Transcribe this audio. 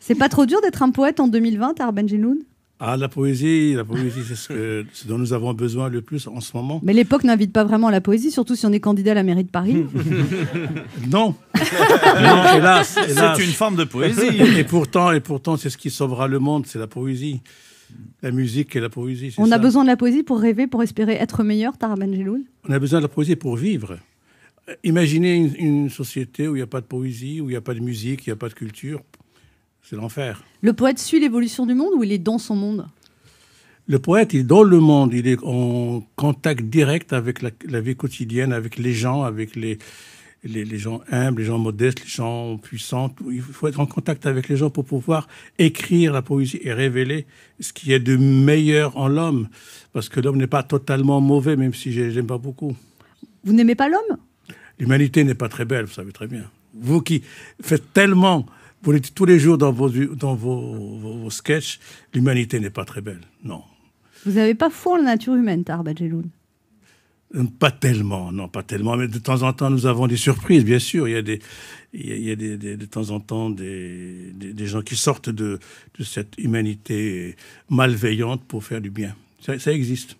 C'est pas trop dur d'être un poète en 2020, Arben ah, la poésie, la poésie, c'est ce, dont nous avons besoin le plus en ce moment. Mais l'époque n'invite pas vraiment à la poésie, surtout si on est candidat à la mairie de Paris. non. hélas, C'est une forme de poésie. Et pourtant, et pourtant, c'est ce qui sauvera le monde, c'est la poésie. La musique et la poésie. On a besoin de la poésie pour rêver, pour espérer être meilleur, Taraban On a besoin de la poésie pour vivre. Euh, imaginez une, société où il n'y a pas de poésie, où il n'y a pas de musique, où il n'y a pas de culture. C'est l'enfer. Le poète suit l'évolution du monde ou il est dans son monde Le poète, il est dans le monde. Il est en contact direct avec la, vie quotidienne, avec les gens, avec les, les, les, gens humbles, les gens modestes, les gens puissants. Il faut être en contact avec les gens pour pouvoir écrire la poésie et révéler ce qui est de meilleur en l'homme. Parce que l'homme n'est pas totalement mauvais, même si je n'aime pas beaucoup. Vous n'aimez pas l'homme L'humanité n'est pas très belle, vous savez très bien. Vous qui faites tellement vous dites tous les jours dans vos, dans vos, vos, sketchs, l'humanité n'est pas très belle. Non. Vous n'avez pas foi en la nature humaine, Tarbajeloun euh, pas tellement, non, pas tellement. Mais de temps en temps, nous avons des surprises, bien sûr. Il y a des, il y a de temps en temps des, des, gens qui sortent de, de, cette humanité malveillante pour faire du bien. ça existe.